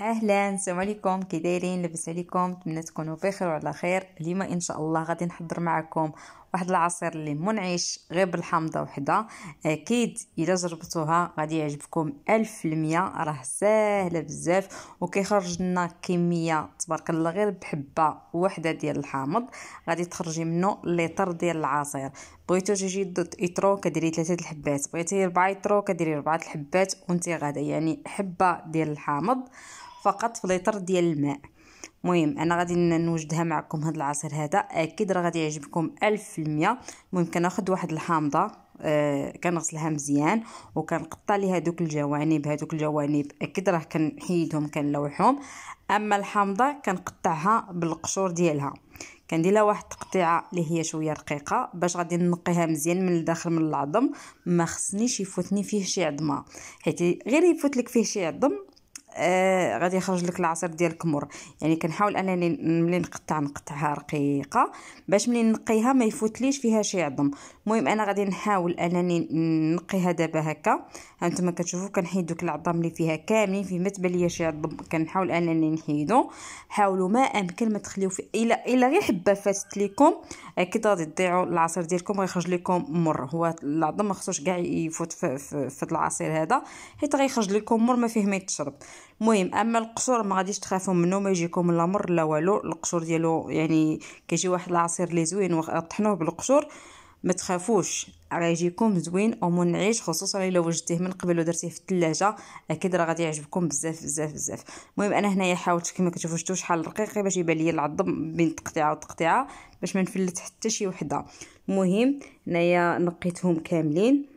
اهلا السلام عليكم كي دايرين لاباس عليكم نتمنى تكونوا بخير وعلى خير اليوم ان شاء الله غادي نحضر معكم واحد العصير اللي منعش غير بالحامضه وحده اكيد آه، الا جربتوها غادي يعجبكم 1000% راه ساهله بزاف وكيخرج لنا كميه تبارك الله غير بحبه وحده ديال الحامض غادي تخرجي منه لتر ديال العصير بغيتو تجي ضد ايترو كديري ثلاثه الحبات بغيتي ربع ايترو كديري 4 الحبات وانت غادا يعني حبه ديال الحامض فقط في لتر ديال الماء مهم انا غادي نوجدها معكم هاد العصير هذا اكيد راه غادي يعجبكم ألف في المية المهم كناخد واحد الحامضه آه كنغسلها مزيان وكنقطع ليها دوك الجوانب هادوك الجوانب اكيد راه كنحيدهم كنلوحهم اما الحامضه كنقطعها بالقشور ديالها كندير لها واحد التقطيعه اللي هي شويه رقيقه باش غادي نقيها مزيان من الداخل من العظم ما خصنيش يفوتني فيه شي عظمه حيت غير يفوت لك فيه شي عظم آه غادي يخرج لك العصير ديال الكمر يعني كنحاول انني ملي نقطع نقطعها رقيقه باش ملي نقيها ما يفوتليش فيها شي عظم المهم انا غادي نحاول انني نقيها دابا هكا هانتوما كتشوفوا كنحيد دوك العظام اللي فيها كاملين فيه ما ليا شي عظم كنحاول انني نحيدو حاولوا ما امكن ما تخليو في الا الا غير حبه فاتت لكم اكيد غادي تضيعوا العصير ديالكم غيخرج لكم مر هو العظم ما خصوش كاع يفوت في, في, في العصير هذا حيت غيخرج لكم مر ما فيه ما يتشرب المهم اما القشور ما غاديش تخافوا منه ما يجيكم لا مر لا والو القشور ديالو يعني كيجي واحد العصير لي زوين وطحنوه بالقشور ما تخافوش راه يجيكم زوين ومنعش خصوصا الا وجدتيه من قبل ودرتيه في الثلاجه اكيد راه غادي يعجبكم بزاف بزاف بزاف المهم انا هنايا حاولت كما كتشوفوا شفتوا شحال رقيق باش يبان لي العظم بين تقطيعه وتقطيعه باش ما نفلت حتى شي وحده المهم هنايا نقيتهم كاملين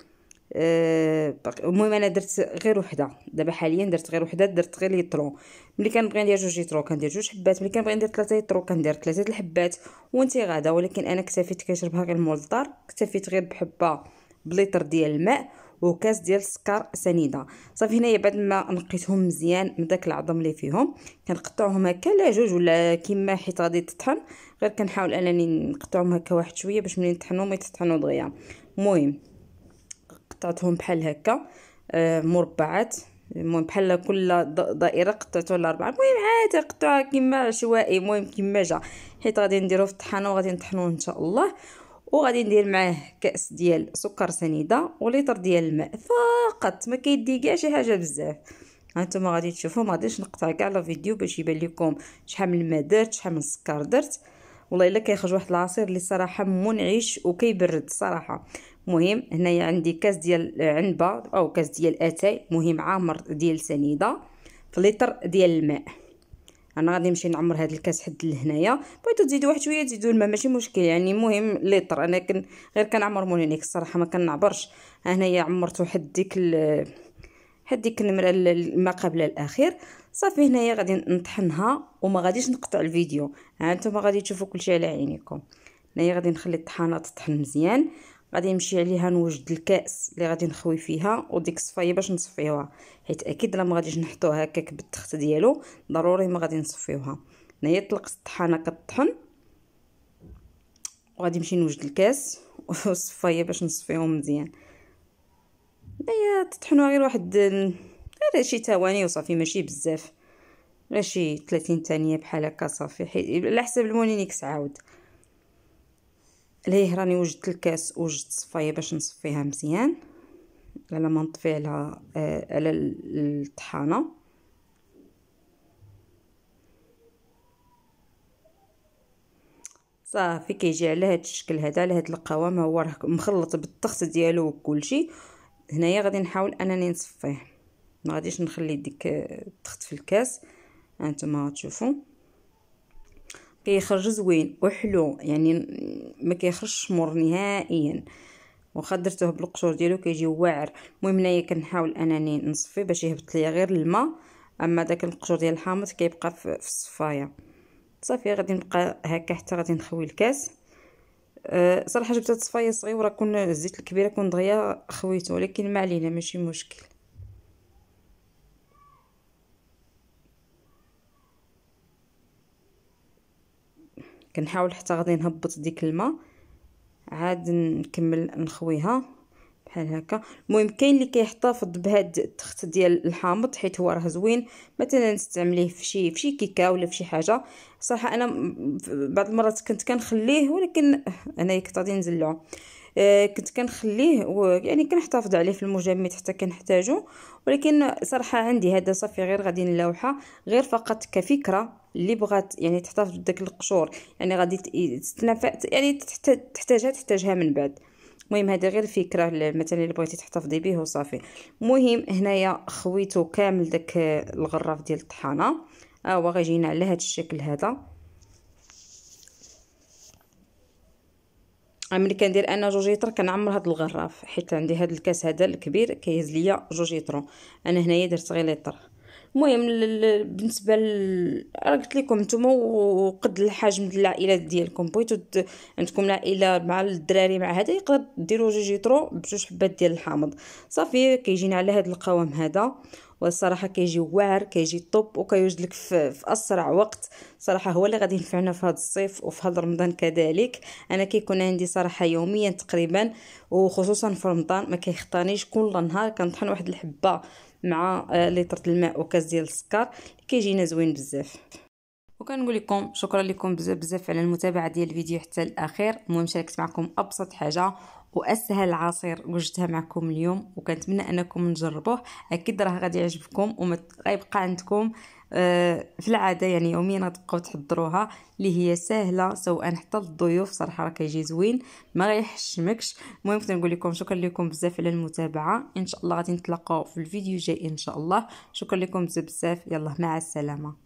آه، المهم انا درت غير وحده دابا حاليا درت غير وحده درت غير ليطرو ملي كنبغي ندير جوج ليطرو كندير جوج حبات ملي كنبغي ندير ثلاثه ليطرو كندير ثلاثه الحبات وانت غاده ولكن انا اكتفيت كنشربها غير الدار اكتفيت غير بحبه بليتر ديال الماء وكاس ديال السكر سنيده صافي هنايا بعد ما نقيتهم مزيان من داك العظم اللي فيهم كنقطعهم هكا لا جوج ولا كيما حيت غادي تطحن غير كنحاول انني نقطعهم هكا واحد شويه باش ملي نطحنو ما يتطحنوا دغيا المهم قطعتهم بحال هكا آه، مربعات المهم بحال كل دائره قطعته على اربعه المهم عادي قطعها كما عشوائي المهم كما جا حيت غادي نديروه في الطحانه وغادي نطحنوه ان شاء الله وغادي ندير معاه كاس ديال سكر سنيده وليتر ديال الماء فقط ما كيدي كاع شي حاجه بزاف هانتوما غادي تشوفوا ما غاديش نقطع كاع لا فيديو باش يبان لكم شحال من الماء درت شحال من السكر درت والله الا كيخرج واحد العصير اللي صراحه منعش وكيبرد صراحه مهم هنايا عندي كاس ديال عنبه او كاس ديال اتاي مهم عامر ديال سنيده في لتر ديال الماء انا غادي نمشي نعمر هذا الكاس حد لهنايا بغيتو تزيدوا واحد شويه تزيدوا الماء ماشي مشكل يعني مهم لتر انا كن غير كنعمر مولينيك الصراحه ما كنعبرش هنايا عمرتو حد ديك ال... حد ديك النمره الماء قبل الاخير صافي هنايا غادي نطحنها وما غاديش نقطع الفيديو ها انتم غادي تشوفوا كلشي على عينيكم هنايا غادي نخلي الطحانه تطحن مزيان غادي نمشي عليها نوجد الكاس اللي غادي نخوي فيها وديك الصفايه باش نصفيوها حيت اكيد لا ما غاديش نحطو هكاك بالتخت ديالو ضروري ما غادي نصفيوها هنايا طلق الطحانه كطحن وغادي نمشي نوجد الكاس والصفايه باش نصفيهم مزيان هنايا تطحنوا غير واحد غير شي ثواني وصافي ماشي بزاف غير شي 30 ثانيه بحال هكا صافي على حساب المونينيكس عاود ليه راني وجدت الكاس وجدت صفايه باش نصفيها مزيان على ما نطفي على على الطحانه آه، صافي كيجي على هذا الشكل هذا على هذا القوام هو راه مخلط بالتخت ديالو وكلشي هنايا غادي نحاول انني نصفيه ما غاديش نخلي ديك آه، التخت في الكاس هانتوما تشوفوا كيخرج زوين وحلو يعني ما كيخرجش مر نهائيا واخا درتوه بالقشور ديالو كيجي واعر المهم هنايا كنحاول انني نصفي باش يهبط ليا غير الماء اما داك القشور ديال الحامض كيبقى في الصفايه صافي غادي نبقى هكا حتى غادي نخوي الكاس أه، صراحه جبت هاد الصفايه صغيره كون الزيت الكبيره كون دغيا خويته ولكن ما علينا ماشي مشكل كنحاول حتى غادي نهبط ديك الماء عاد نكمل نخويها بحال هكا المهم كاين اللي كيحتفظ بهاد التخت ديال الحامض حيت هو راه زوين مثلا نستعمليه في شي في شي كيكه ولا في شي حاجه صراحه انا بعض المرات كنت كنخليه ولكن انا كنت غادي نزلعو آه، كنت كنخليه يعني كنحتفظ عليه في المجمد حتى كنحتاجو ولكن صراحه عندي هذا صافي غير غادي نلوحه غير فقط كفكره اللي بغات يعني تحتفظ بداك القشور يعني غادي تستنفع يعني تحتاجها تحتاجها من بعد المهم هذا غير فكره مثلا اللي بغيتي تحتفظي به وصافي المهم هنايا خويتو كامل داك آه، الغراف ديال الطحانه ها آه، هو غيجينا على هذا الشكل هذا ملي كندير انا جوج لتر كنعمر هاد الغراف حيت عندي هاد الكاس هذا الكبير كيهز ليا جوج لتر انا هنايا درت غير لتر المهم بالنسبه ل... قلت لكم نتوما وقد الحجم ديال العائلات ديالكم بغيتو عندكم العائله مع الدراري مع هذا يقدر ديروا جوج لتر بجوج حبات ديال الحامض صافي كيجينا على هاد القوام هذا والصراحه كيجي واعر كيجي طوب وكيوجد لك في, في اسرع وقت صراحه هو اللي غادي ينفعنا في هذا الصيف وفي هذا رمضان كذلك انا كيكون عندي صراحه يوميا تقريبا وخصوصا في رمضان ما كيخطانيش كل نهار كنطحن واحد الحبه مع آه، لتر الماء وكاس ديال السكر كيجينا زوين بزاف وكنقول لكم شكرا لكم بزاف بزاف على المتابعه ديال الفيديو حتى الاخير المهم شاركت معكم ابسط حاجه واسهل عصير وجدتها معكم اليوم وكنتمنى انكم نجربوه اكيد راه غادي يعجبكم وغيبقى عندكم آه، في العاده يعني يوميا غتبقاو تحضروها اللي هي سهله سواء حتى للضيوف صراحه راه كيجي زوين ما غيحشمكش المهم كنت نقول لكم شكرا لكم بزاف على المتابعه ان شاء الله غادي نتلاقاو في الفيديو الجاي ان شاء الله شكرا لكم بزاف بزاف يلا مع السلامه